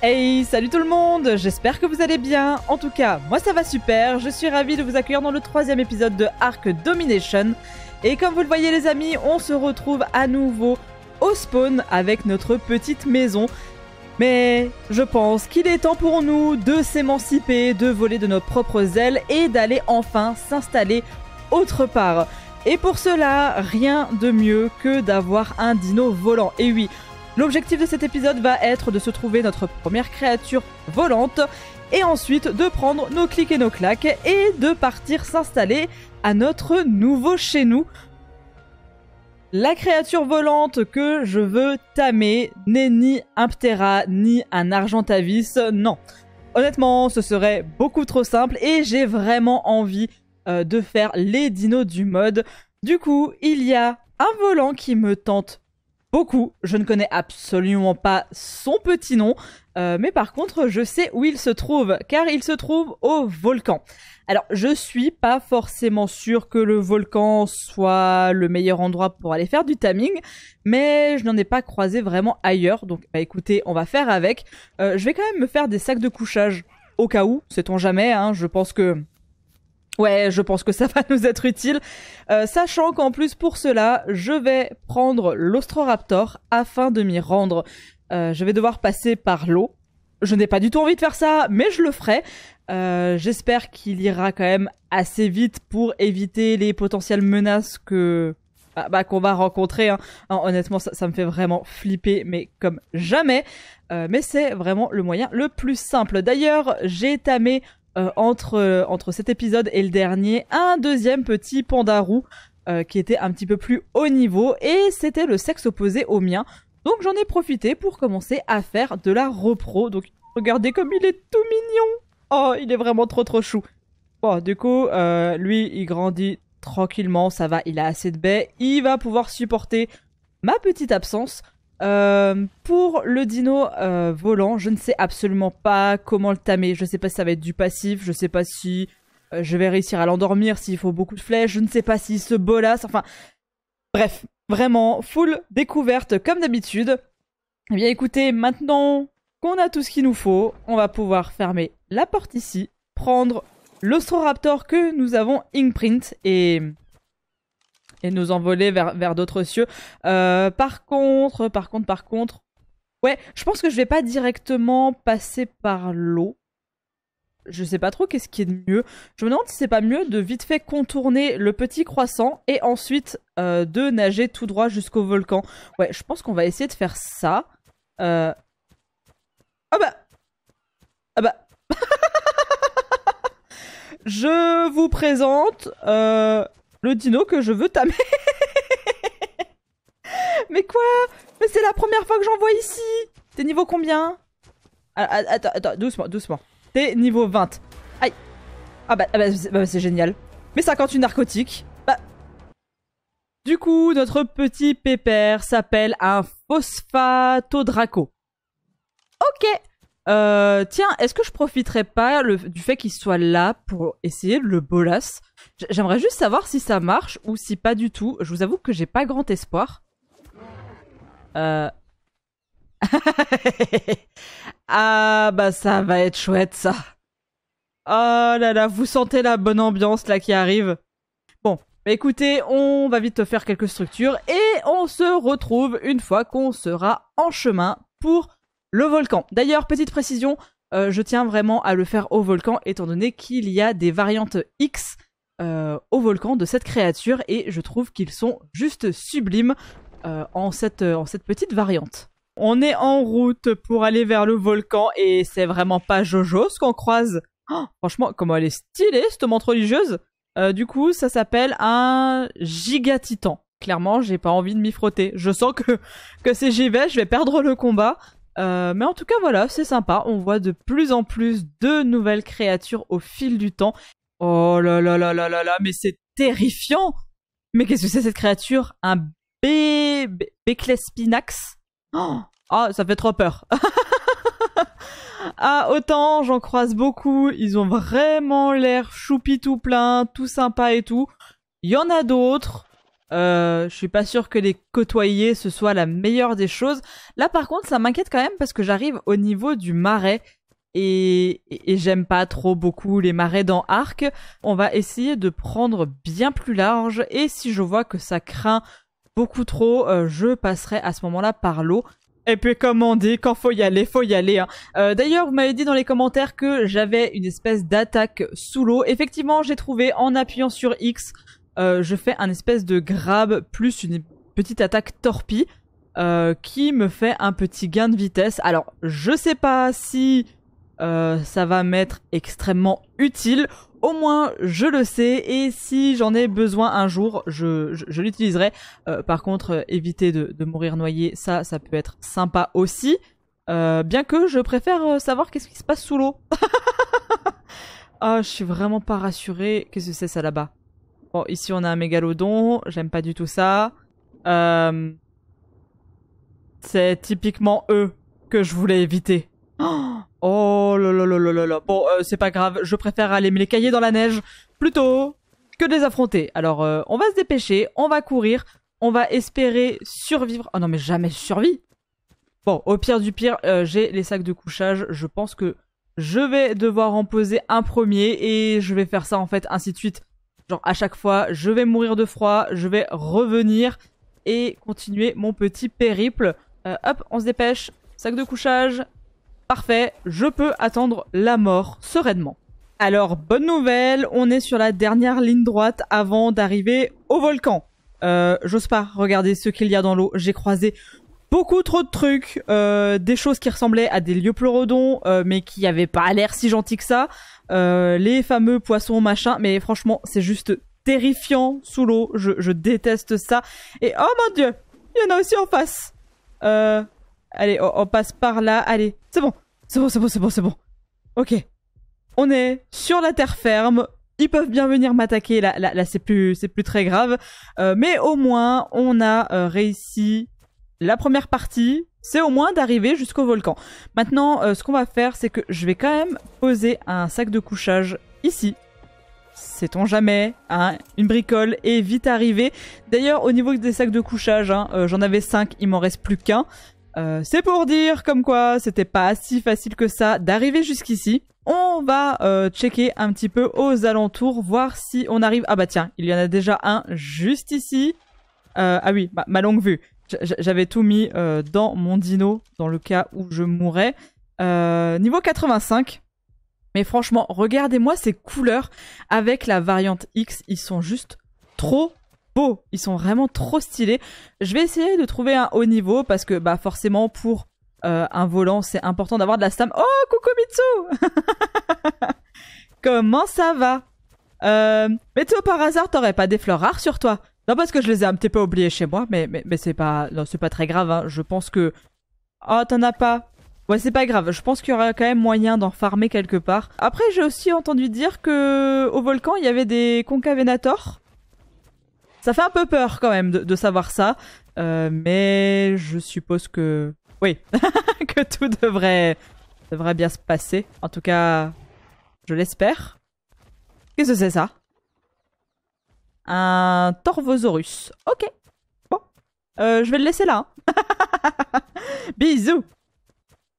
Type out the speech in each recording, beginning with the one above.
Hey, salut tout le monde, j'espère que vous allez bien. En tout cas, moi ça va super, je suis ravie de vous accueillir dans le troisième épisode de Arc Domination. Et comme vous le voyez les amis, on se retrouve à nouveau au spawn avec notre petite maison. Mais je pense qu'il est temps pour nous de s'émanciper, de voler de nos propres ailes et d'aller enfin s'installer autre part. Et pour cela, rien de mieux que d'avoir un dino volant. Et oui, L'objectif de cet épisode va être de se trouver notre première créature volante et ensuite de prendre nos clics et nos claques et de partir s'installer à notre nouveau chez nous. La créature volante que je veux tamer n'est ni un ptera ni un argentavis, non. Honnêtement, ce serait beaucoup trop simple et j'ai vraiment envie euh, de faire les dinos du mode. Du coup, il y a un volant qui me tente beaucoup. Je ne connais absolument pas son petit nom, euh, mais par contre, je sais où il se trouve, car il se trouve au volcan. Alors, je suis pas forcément sûr que le volcan soit le meilleur endroit pour aller faire du timing, mais je n'en ai pas croisé vraiment ailleurs. Donc, bah, écoutez, on va faire avec. Euh, je vais quand même me faire des sacs de couchage au cas où, sait-on jamais. Hein. je pense que Ouais, je pense que ça va nous être utile. Euh, sachant qu'en plus pour cela, je vais prendre l'Ostroraptor afin de m'y rendre. Euh, je vais devoir passer par l'eau. Je n'ai pas du tout envie de faire ça, mais je le ferai. Euh, j'espère qu'il ira quand même assez vite pour éviter les potentielles menaces que bah, bah, qu'on va rencontrer. Hein. Hein, honnêtement, ça, ça, me fait vraiment flipper, mais comme jamais. mais c'est vraiment le moyen le plus simple. D'ailleurs, j'ai tamé euh, entre, euh, entre cet épisode et le dernier, un deuxième petit panda euh, qui était un petit peu plus haut niveau et c'était le sexe opposé au mien. Donc j'en ai profité pour commencer à faire de la repro. Donc regardez comme il est tout mignon. Oh, il est vraiment trop trop chou. Bon, du coup, lui, il grandit tranquillement, ça va, il a assez de baies, il va pouvoir supporter ma petite absence. Euh, pour le dino euh, volant, je ne sais absolument pas comment le tamer. Je ne sais pas si ça va être du passif, je ne sais pas si euh, je vais réussir à l'endormir, s'il faut beaucoup de flèches, je ne sais pas s'il se bolasse, enfin... Bref, vraiment, full découverte comme d'habitude. Eh bien écoutez, maintenant qu'on a tout ce qu'il nous faut, on va pouvoir fermer la porte ici, prendre l'Ostroraptor que nous avons print et et nous envoler vers, vers d'autres cieux. Euh, par contre, par contre, par contre, ouais, je pense que je vais pas directement passer par l'eau. Je sais pas trop qu'est-ce qui est de mieux. Je me demande si c'est pas mieux de vite fait contourner le petit croissant et ensuite euh, de nager tout droit jusqu'au volcan. Ouais, je pense qu'on va essayer de faire ça. Euh... Ah bah Ah bah Je vous présente euh, le dino que je veux tamer Mais quoi Mais c'est la première fois que j'en vois ici T'es niveau combien ah, ah, Attends, attends, doucement, doucement. T'es niveau 20. Aïe Ah, bah, ah bah, bah, c'est génial. Mais 58 narcotiques. Bah... Du coup, notre petit pépère s'appelle un phosphatodraco. Ok euh, tiens, est-ce que je profiterais pas du fait qu'il soit là pour essayer le bolas J'aimerais juste savoir si ça marche ou si pas du tout. Je vous avoue que j'ai pas grand espoir. Euh... ah bah ça va être chouette ça. Oh là là, vous sentez la bonne ambiance là qui arrive. Bon, bah, écoutez, on va vite faire quelques structures et on se retrouve une fois qu'on sera en chemin pour le volcan. D'ailleurs, petite précision, euh, je tiens vraiment à le faire au volcan, étant donné qu'il y a des variantes X euh, au volcan de cette créature, et je trouve qu'ils sont juste sublimes euh, en, cette, en cette petite variante. On est en route pour aller vers le volcan, et c'est vraiment pas Jojo ce qu'on croise. Oh, franchement, comment elle est stylée, cette montre religieuse Du coup, ça s'appelle un gigatitan. Clairement, j'ai pas envie de m'y frotter. Je sens que, que c'est je vais perdre le combat. Euh, mais en tout cas, voilà, c'est sympa. On voit de plus en plus de nouvelles créatures au fil du temps. Oh là là là là là là, mais c'est terrifiant Mais qu'est-ce que c'est cette créature Un bé... beclespinax oh Ah, ça fait trop peur Ah, autant j'en croise beaucoup, ils ont vraiment l'air choupi tout plein, tout sympa et tout. Il y en a d'autres, euh, je suis pas sûr que les côtoyer ce soit la meilleure des choses. Là par contre ça m'inquiète quand même parce que j'arrive au niveau du marais et, et, j'aime pas trop beaucoup les marais dans Arc. On va essayer de prendre bien plus large et si je vois que ça craint beaucoup trop, euh, je passerai à ce moment-là par l'eau. Et puis comme on dit, quand faut y aller, faut y aller. Hein. Euh, d'ailleurs, vous m'avez dit dans les commentaires que j'avais une espèce d'attaque sous l'eau. Effectivement, j'ai trouvé en appuyant sur X euh, je fais un espèce de grab plus une petite attaque torpille euh, qui me fait un petit gain de vitesse. Alors, je sais pas si euh, ça va m'être extrêmement utile. Au moins, je le sais, et si j'en ai besoin un jour, je, l'utiliserai. par contre, éviter de, mourir noyé, ça, ça peut être sympa aussi. bien que je préfère savoir qu'est-ce qui se passe sous l'eau. Ah, je suis vraiment pas rassurée. Qu'est-ce que c'est ça là-bas Bon, ici on a un mégalodon, j'aime pas du tout ça. Euh, c'est typiquement eux que je voulais éviter. Oh là là là là Bon, euh, c'est pas grave, je préfère aller me les cailler dans la neige plutôt que de les affronter. Alors, euh, on va se dépêcher, on va courir, on va espérer survivre. Oh non, mais jamais survie Bon, au pire du pire, j'ai les sacs de couchage. Je pense que je vais devoir en poser un premier et je vais faire ça en fait ainsi de suite Genre à chaque fois, je vais mourir de froid, je vais revenir et continuer mon petit périple. Euh, hop, on se dépêche, sac de couchage, parfait, je peux attendre la mort sereinement. Alors, bonne nouvelle, on est sur la dernière ligne droite avant d'arriver au volcan. Euh, j'ose pas regarder ce qu'il y a dans l'eau. J'ai croisé Beaucoup trop de trucs, euh, des choses qui ressemblaient à des lieux pleurodons, euh, mais qui n'avaient pas l'air si gentils que ça. Euh, les fameux poissons machin, mais franchement, c'est juste terrifiant sous l'eau. Je, je, déteste ça. Et oh mon dieu, il y en a aussi en face. allez, on, passe par là. Allez, c'est bon, c'est bon, c'est bon, c'est bon, c'est bon. Ok, on est sur la terre ferme ils peuvent bien venir m'attaquer là là, là c'est plus c'est plus très grave mais au moins on a réussi la première partie, c'est au moins d'arriver jusqu'au volcan. Maintenant, euh, ce qu'on va faire, c'est que je vais quand même poser un sac de couchage ici. C'est on jamais, hein, une bricole est vite arrivée. D'ailleurs, au niveau des sacs de couchage, hein, euh, j'en avais 5, il m'en reste plus qu'un. Euh, c'est pour dire comme quoi c'était pas si facile que ça d'arriver jusqu'ici. On va checker un petit peu aux alentours, voir si on arrive... Ah bah tiens, il y en a déjà un juste ici. ah oui, ma longue vue. J'avais tout mis euh, dans mon dino dans le cas où je mourrais. Euh, niveau 85. Mais franchement, regardez-moi ces couleurs avec la variante X. Ils sont juste trop beaux. Ils sont vraiment trop stylés. Je vais essayer de trouver un haut niveau parce que bah forcément pour euh, un volant, c'est important d'avoir de la stam. Oh, coucou Mitsu Comment ça va Mais toi, par hasard, t'aurais pas des fleurs rares sur toi non, parce que je les ai un petit peu oubliés chez moi, mais, mais, c'est pas, c'est pas très grave. Hein. Je pense que. Oh, t'en as pas Ouais, c'est pas grave. Je pense qu'il y aura quand même moyen d'en farmer quelque part. Après, j'ai aussi entendu dire que au volcan, il y avait des concavénators. Ça fait un peu peur quand même de, savoir ça. Euh, mais je suppose que. Oui, que tout devrait, devrait bien se passer. En tout cas, je l'espère. Qu'est-ce que c'est ça un Torvosaurus. Ok. Bon. Euh, je vais le laisser là. Hein. Bisous.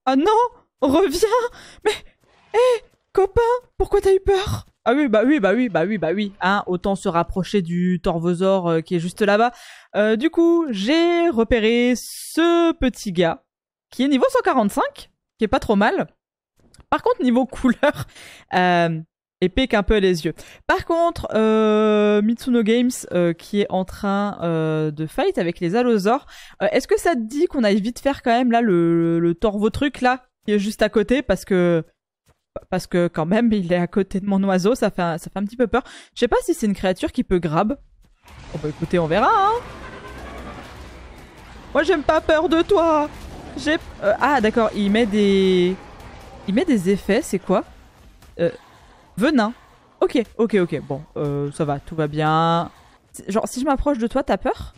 Ah oh non Reviens Mais... Hé Copain Pourquoi t'as eu peur ah oui, bah oui, bah oui, bah oui, bah oui. Hein, autant se rapprocher du torvosaure euh, qui est juste là-bas. Euh, du coup, j'ai repéré ce petit gars qui est niveau 145, qui est pas trop mal. Par contre, niveau couleur, et pique un peu les yeux. Par contre, euh, Mitsuno Games euh, qui est en train euh, de fight avec les allosaures, est-ce que ça te dit qu'on aille vite faire quand même là le, torvo truc là qui est juste à côté parce que parce que quand même il est à côté de mon oiseau, ça fait un, ça fait un petit peu peur. Je sais pas si c'est une créature qui peut grab. On oh, bah écoutez, on verra. Hein Moi j'aime pas peur de toi. J'ai ah d'accord, il met des il met des effets, c'est quoi euh, Venin. Ok, ok, ok. Bon, euh, ça va, tout va bien. Genre, si je m'approche de toi, t'as peur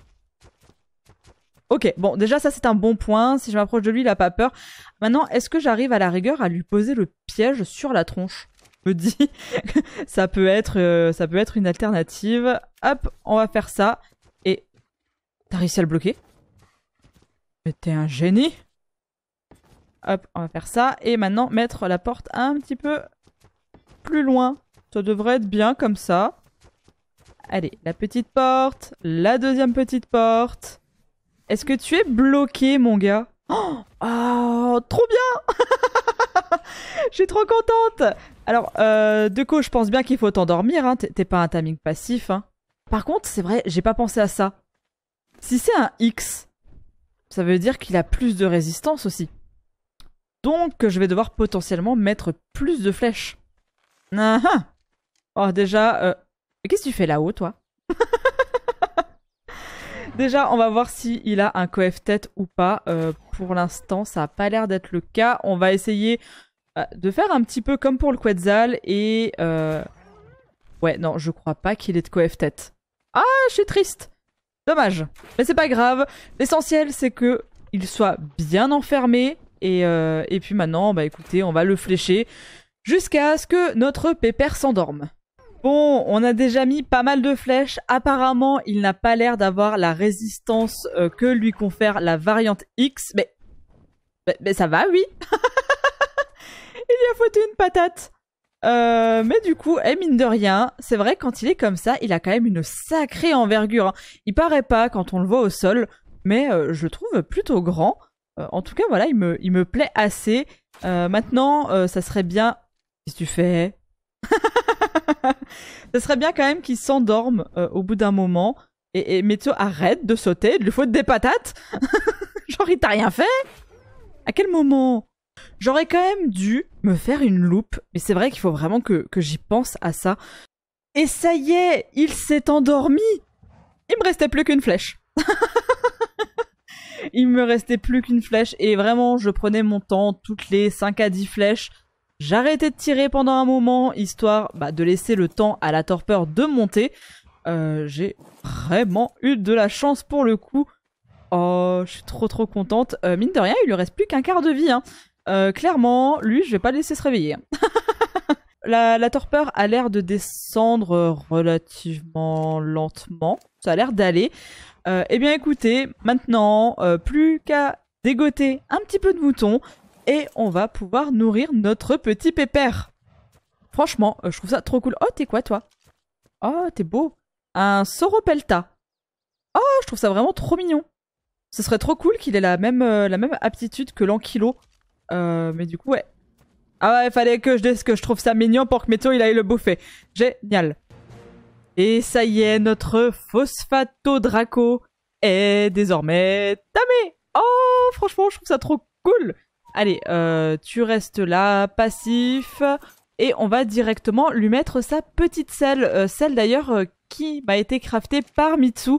Ok, bon, déjà, ça c'est un bon point. Si je m'approche de lui, il a pas peur. Maintenant, est-ce que j'arrive à la rigueur à lui poser le piège sur la tronche Je me dis, ça, peut être, euh, ça peut être une alternative. Hop, on va faire ça. Et. T'as réussi à le bloquer Mais t'es un génie Hop, on va faire ça. Et maintenant, mettre la porte un petit peu plus loin. Ça devrait être bien comme ça. Allez, la petite porte, la deuxième petite porte. Est-ce que tu es bloqué, mon gars oh, oh trop bien Je suis trop contente Alors, euh, de coup, je pense bien qu'il faut t'endormir, hein. t'es pas un timing passif. Hein. Par contre, c'est vrai, j'ai pas pensé à ça. Si c'est un X, ça veut dire qu'il a plus de résistance aussi. Donc, je vais devoir potentiellement mettre plus de flèches. Ah, ah Oh, déjà. Euh, qu'est-ce que tu fais là-haut, toi Déjà, on va voir s'il il a un coef tête ou pas. Euh, pour l'instant, ça n'a pas l'air d'être le cas. On va essayer euh, de faire un petit peu comme pour le Quetzal et... Ouais, non, je crois pas qu'il ait de coef tête. Ah, je suis triste Dommage. Mais c'est pas grave. L'essentiel, c'est que il soit bien enfermé. Et, et puis maintenant, bah écoutez, on va le flécher jusqu'à ce que notre pépère s'endorme. Bon, on a déjà mis pas mal de flèches. Apparemment, il n'a pas l'air d'avoir la résistance euh, que lui confère la variante X. Mais, mais, ça va, oui. il y a foutu une patate. Euh, mais du coup, et mine de rien, c'est vrai quand il est comme ça, il a quand même une sacrée envergure. Hein. Il paraît pas quand on le voit au sol, mais euh, je le trouve plutôt grand. en tout cas, voilà, il me, il me plaît assez. maintenant, ça serait bien tu fais hein? Ce serait bien quand même qu'il s'endorme euh, au bout d'un moment. Et, et arrête de sauter, de lui faut des patates. Genre, il t'a rien fait À quel moment J'aurais quand même dû me faire une loupe. Mais c'est vrai qu'il faut vraiment que, que j'y pense à ça. Et ça y est, il s'est endormi Il me restait plus qu'une flèche. il me restait plus qu'une flèche. Et vraiment, je prenais mon temps, toutes les 5 à 10 flèches. J'arrêtais de tirer pendant un moment, histoire bah, de laisser le temps à la torpeur de monter. Euh, j'ai vraiment eu de la chance pour le coup. Oh, je suis trop trop contente. Euh, mine de rien, il lui reste plus qu'un quart de vie. Hein. Euh, clairement, lui, je vais pas le laisser se réveiller. la, la, torpeur a l'air de descendre relativement lentement. Ça a l'air d'aller. eh bien écoutez, maintenant, plus qu'à dégoter un petit peu de mouton, et on va pouvoir nourrir notre petit pépère. Franchement, euh, je trouve ça trop cool. Oh, t'es quoi toi Oh, t'es beau. Un Soropelta. Oh, je trouve ça vraiment trop mignon. Ce serait trop cool qu'il ait la même, euh, la même aptitude que l'Ankylo. Euh, mais du coup, ouais. Ah ouais, il fallait que je dise que je trouve ça mignon pour que Météo il aille le bouffer. Génial. Et ça y est, notre Phosphatodraco est désormais tamé. Oh, franchement, je trouve ça trop cool. Allez, euh, tu restes là, passif. Et on va directement lui mettre sa petite selle. celle euh, d'ailleurs euh, qui m'a été craftée par Mitsu.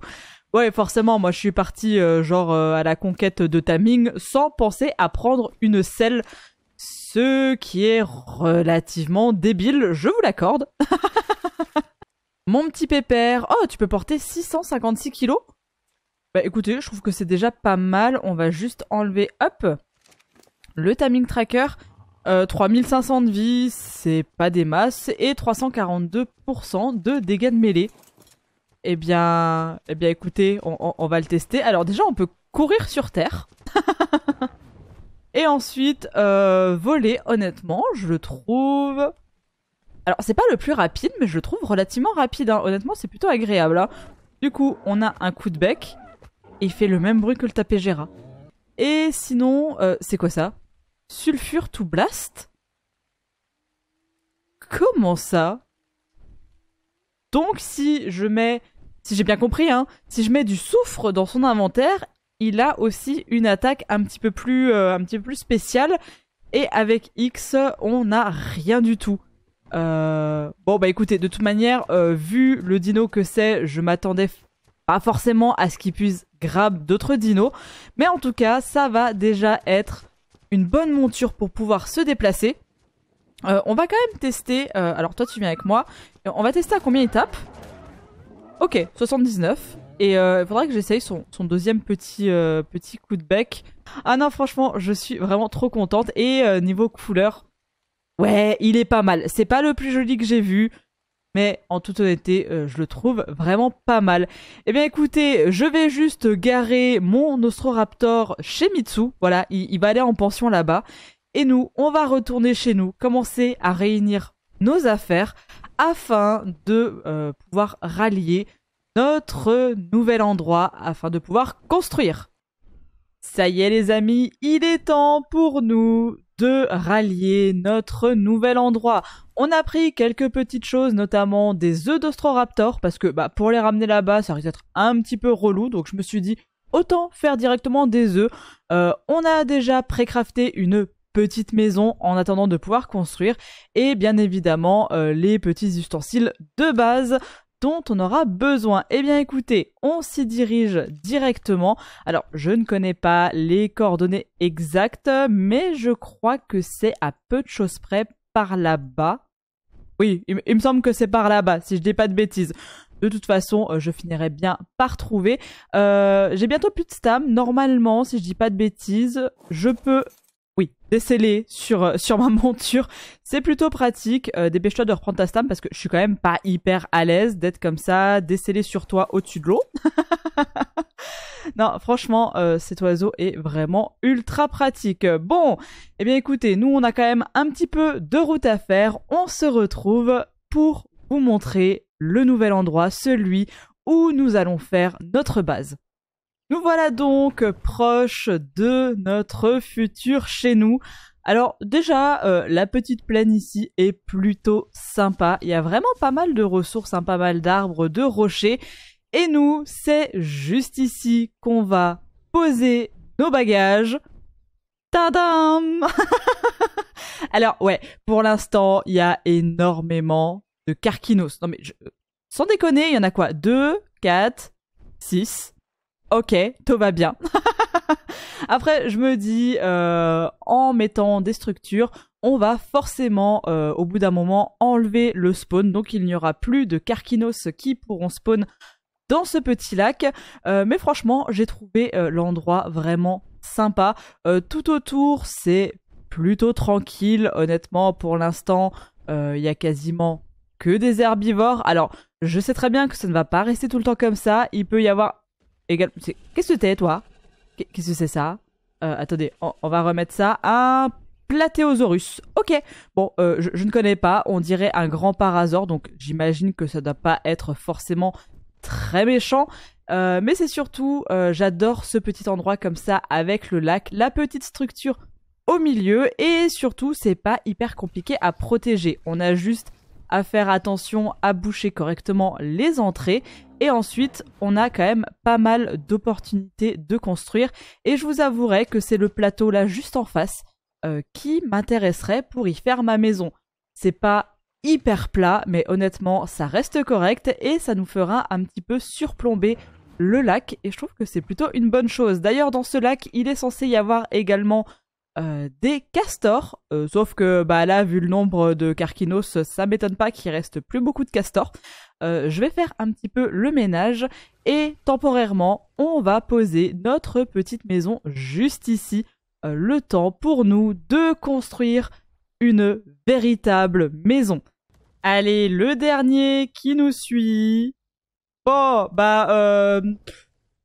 Ouais, forcément, moi je suis parti genre à la conquête de Taming sans penser à prendre une selle. Ce qui est relativement débile, je vous l'accorde. Mon petit pépère. Oh, tu peux porter 656 kilos Bah écoutez, je trouve que c'est déjà pas mal. On va juste enlever, hop, le timing tracker, 3500 euh, de vie, c'est pas des masses, et 342% de dégâts de mêlée. Eh bien, eh bien écoutez, on, va le tester. Alors déjà, on peut courir sur terre. et ensuite, euh, voler, honnêtement, je le trouve... Alors, c'est pas le plus rapide, mais je le trouve relativement rapide. Hein. Honnêtement, c'est plutôt agréable. Hein. Du coup, on a un coup de bec, et il fait le même bruit que le tapé Gera. Et sinon, euh, c'est quoi ça Sulfure to blast Comment ça Donc si je mets, si j'ai bien compris, hein, si je mets du soufre dans son inventaire, il a aussi une attaque un petit peu plus, euh, un petit peu plus spéciale. Et avec X, on n'a rien du tout. Euh, bon bah écoutez, de toute manière, euh, vu le dino que c'est, je m'attendais pas forcément à ce qu'il puisse grab d'autres dinos. Mais en tout cas, ça va déjà être une bonne monture pour pouvoir se déplacer. Euh, on va quand même tester. Euh, alors toi tu viens avec moi. Euh, on va tester à combien il tape. Ok, 79. Et il faudra que j'essaye son, son, deuxième petit, petit coup de bec. Ah non, franchement, je suis vraiment trop contente. Et niveau couleur, ouais, il est pas mal. C'est pas le plus joli que j'ai vu mais en toute honnêteté, euh, je le trouve vraiment pas mal. Eh bien écoutez, je vais juste garer mon Nostroraptor chez Mitsu, voilà, il, va aller en pension là-bas, et nous, on va retourner chez nous, commencer à réunir nos affaires afin de euh, pouvoir rallier notre nouvel endroit, afin de pouvoir construire. Ça y est les amis, il est temps pour nous de rallier notre nouvel endroit. On a pris quelques petites choses, notamment des œufs d'Ostroraptor, parce que bah, pour les ramener là-bas, ça risque d'être un petit peu relou, donc je me suis dit, autant faire directement des œufs. Euh, on a déjà pré-crafté une petite maison en attendant de pouvoir construire et bien évidemment euh, les petits ustensiles de base dont on aura besoin. Eh bien écoutez, on s'y dirige directement. Alors je ne connais pas les coordonnées exactes, mais je crois que c'est à peu de choses près par là-bas. Oui, il, me semble que c'est par là-bas, si je dis pas de bêtises. De toute façon, euh, je finirai bien par trouver. Euh, j'ai bientôt plus de stam. Normalement, si je dis pas de bêtises, je peux oui, déceler sur, euh, sur ma monture, c'est plutôt pratique. Euh, dépêche-toi de reprendre ta stam parce que je suis quand même pas hyper à l'aise d'être comme ça, décelé sur toi au-dessus de l'eau. non, franchement, euh, cet oiseau est vraiment ultra pratique. Bon, eh bien écoutez, nous on a quand même un petit peu de route à faire. On se retrouve pour vous montrer le nouvel endroit, celui où nous allons faire notre base. Nous voilà donc proches de notre futur chez nous. Alors déjà, euh, la petite plaine ici est plutôt sympa. Il y a vraiment pas mal de ressources, hein, pas mal d'arbres, de rochers. Et nous, c'est juste ici qu'on va poser nos bagages. Tadam Alors ouais, pour l'instant, il y a énormément de carquinos. Non mais, je... Euh, sans déconner, il y en a quoi 2, 4, 6, ok, tout va bien. Après, je me dis, euh, en mettant des structures, on va forcément, euh, au bout d'un moment, enlever le spawn. Donc, il n'y aura plus de Carkinos qui pourront spawn dans ce petit lac. Euh, mais franchement, j'ai trouvé l'endroit vraiment sympa. tout autour, c'est plutôt tranquille. Honnêtement, pour l'instant, il y a quasiment que des herbivores. Alors, je sais très bien que ça ne va pas rester tout le temps comme ça. Il peut y avoir Qu'est-ce que c'est, toi Qu'est-ce que c'est ça euh, Attendez, on, va remettre ça un Plateosaurus. Ok, bon, euh, je, ne connais pas. On dirait un grand parasaure, donc j'imagine que ça ne doit pas être forcément très méchant. Euh, mais c'est surtout, j'adore ce petit endroit comme ça avec le lac, la petite structure au milieu et surtout c'est pas hyper compliqué à protéger. On a juste à faire attention à boucher correctement les entrées. Et ensuite, on a quand même pas mal d'opportunités de construire. Et je vous avouerai que c'est le plateau là juste en face euh, qui m'intéresserait pour y faire ma maison. C'est pas hyper plat, mais honnêtement, ça reste correct et ça nous fera un petit peu surplomber le lac et je trouve que c'est plutôt une bonne chose. D'ailleurs, dans ce lac, il est censé y avoir également euh, des castors. Euh, sauf que bah là, vu le nombre de carquinos, ça m'étonne pas qu'il reste plus beaucoup de castors. Euh, je vais faire un petit peu le ménage et temporairement, on va poser notre petite maison juste ici. le temps pour nous de construire une véritable maison. Allez, le dernier qui nous suit. Bon, oh, bah,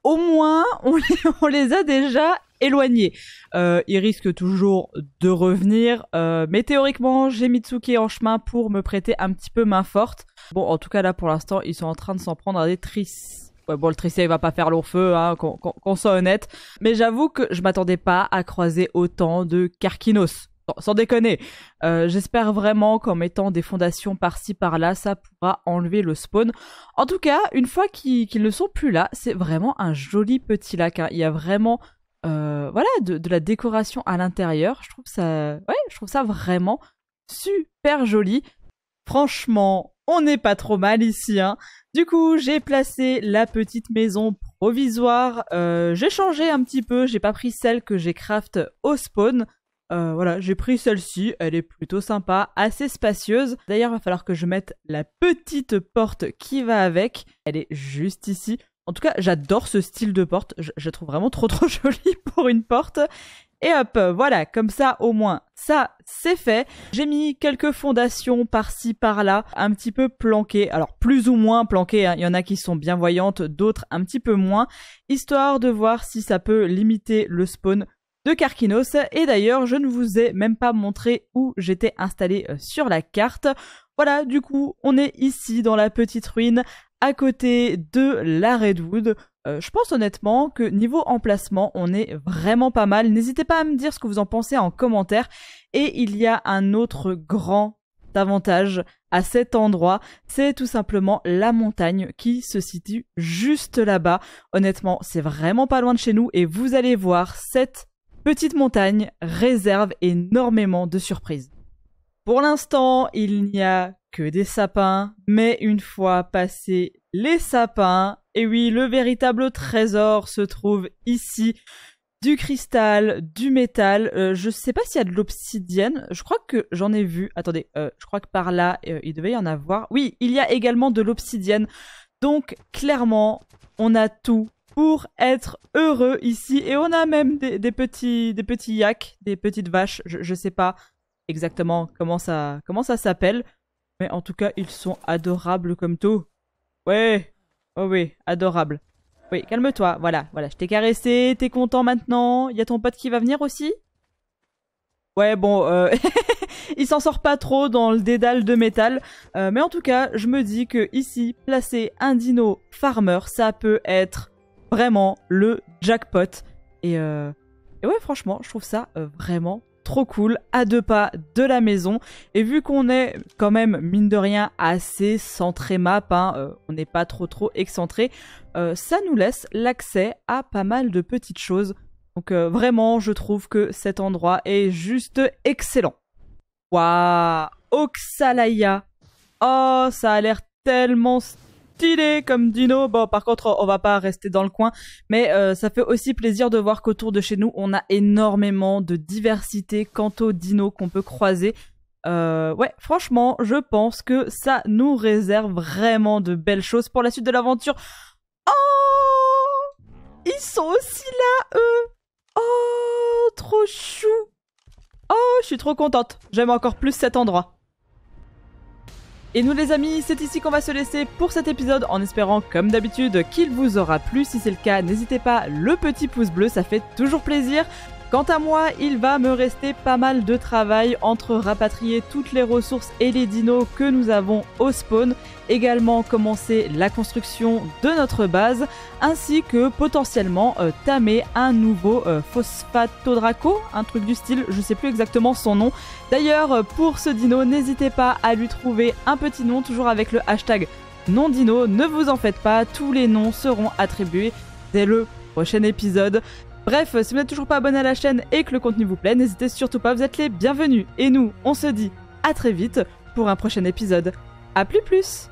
au moins, on les a déjà éloigné. Euh, il risque toujours de revenir, euh, mais théoriquement, j'ai Mitsuki en chemin pour me prêter un petit peu main forte. Bon, en tout cas, là, pour l'instant, ils sont en train de s'en prendre à des tris. bon, le Trissé, il va pas faire long feu, hein, qu'on soit honnête. Mais j'avoue que je m'attendais pas à croiser autant de Karkinos. sans déconner. Euh, j'espère vraiment qu'en mettant des fondations par-ci par-là, ça pourra enlever le spawn. En tout cas, une fois qu'ils ne sont plus là, c'est vraiment un joli petit lac. Hein. Il y a vraiment euh, voilà, de, la décoration à l'intérieur. Je trouve ça, ouais, je trouve ça vraiment super joli. Franchement, on n'est pas trop mal ici. Hein. Du coup, j'ai placé la petite maison provisoire. Euh, j'ai changé un petit peu. J'ai pas pris celle que j'ai craft au spawn. Euh, voilà, j'ai pris celle-ci, elle est plutôt sympa, assez spacieuse. D'ailleurs, il va falloir que je mette la petite porte qui va avec. Elle est juste ici. En tout cas, j'adore ce style de porte. Je, je, trouve vraiment trop trop jolie pour une porte. Et hop, voilà, comme ça au moins, ça c'est fait. J'ai mis quelques fondations par-ci par-là, un petit peu planquées. Alors plus ou moins planquées, hein. il y en a qui sont bien voyantes, d'autres un petit peu moins, histoire de voir si ça peut limiter le spawn de Carquinos. Et d'ailleurs, je ne vous ai même pas montré où j'étais installé euh, sur la carte. Voilà, du coup, on est ici dans la petite ruine à côté de la Redwood. Euh, je pense honnêtement que niveau emplacement, on est vraiment pas mal. N'hésitez pas à me dire ce que vous en pensez en commentaire. Et il y a un autre grand avantage à cet endroit, c'est tout simplement la montagne qui se situe juste là-bas. Honnêtement, c'est vraiment pas loin de chez nous et vous allez voir cette petite montagne réserve énormément de surprises. Pour l'instant, il n'y a que des sapins, mais une fois passés les sapins, et oui, le véritable trésor se trouve ici. Du cristal, du métal, Je euh, je sais pas s'il y a de l'obsidienne, je crois que j'en ai vu, attendez, euh, je crois que par là euh, il devait y en avoir. Oui, il y a également de l'obsidienne, donc clairement on a tout pour être heureux ici et on a même des, petits des petits yaks, des petites vaches, je, ne sais pas, exactement comment ça, comment ça s'appelle. Mais en tout cas, ils sont adorables comme tout. Ouais, oh oui, adorables. Oui, calme-toi, voilà, voilà, je t'ai caressé, t'es content maintenant, Il y a ton pote qui va venir aussi Ouais, bon, euh, il s'en sort pas trop dans le dédale de métal, euh, mais en tout cas, je me dis que ici, placer un dino farmer, ça peut être vraiment le jackpot. Et, euh, Et ouais, franchement, je trouve ça vraiment, trop cool, à deux pas de la maison. Et vu qu'on est quand même, mine de rien, assez centré map, hein, euh, on n'est pas trop trop excentré, euh, ça nous laisse l'accès à pas mal de petites choses. Donc euh, vraiment, je trouve que cet endroit est juste excellent. Waouh Oxalaya Oh, ça a l'air tellement stylé comme dino. Bon, par contre, on va pas rester dans le coin, mais euh, ça fait aussi plaisir de voir qu'autour de chez nous, on a énormément de diversité quant aux dinos qu'on peut croiser. Euh, ouais, franchement, je pense que ça nous réserve vraiment de belles choses pour la suite de l'aventure. Oh Ils sont aussi là, eux Oh, trop chou Oh, je suis trop contente. J'aime encore plus cet endroit. Et nous les amis, c'est ici qu'on va se laisser pour cet épisode en espérant comme d'habitude qu'il vous aura plu. Si c'est le cas, n'hésitez pas le petit pouce bleu, ça fait toujours plaisir. Quant à moi, il va me rester pas mal de travail entre rapatrier toutes les ressources et les dinos que nous avons au spawn, également commencer la construction de notre base, ainsi que potentiellement euh, tamer un nouveau euh, phosphatodraco, un truc du style, je sais plus exactement son nom. D'ailleurs, euh, pour ce dino, n'hésitez pas à lui trouver un petit nom, toujours avec le hashtag non dino, ne vous en faites pas, tous les noms seront attribués dès le prochain épisode. Bref, si vous n'êtes toujours pas abonné à la chaîne et que le contenu vous plaît, n'hésitez surtout pas, vous êtes les bienvenus. Et nous, on se dit à très vite pour un prochain épisode. A plus plus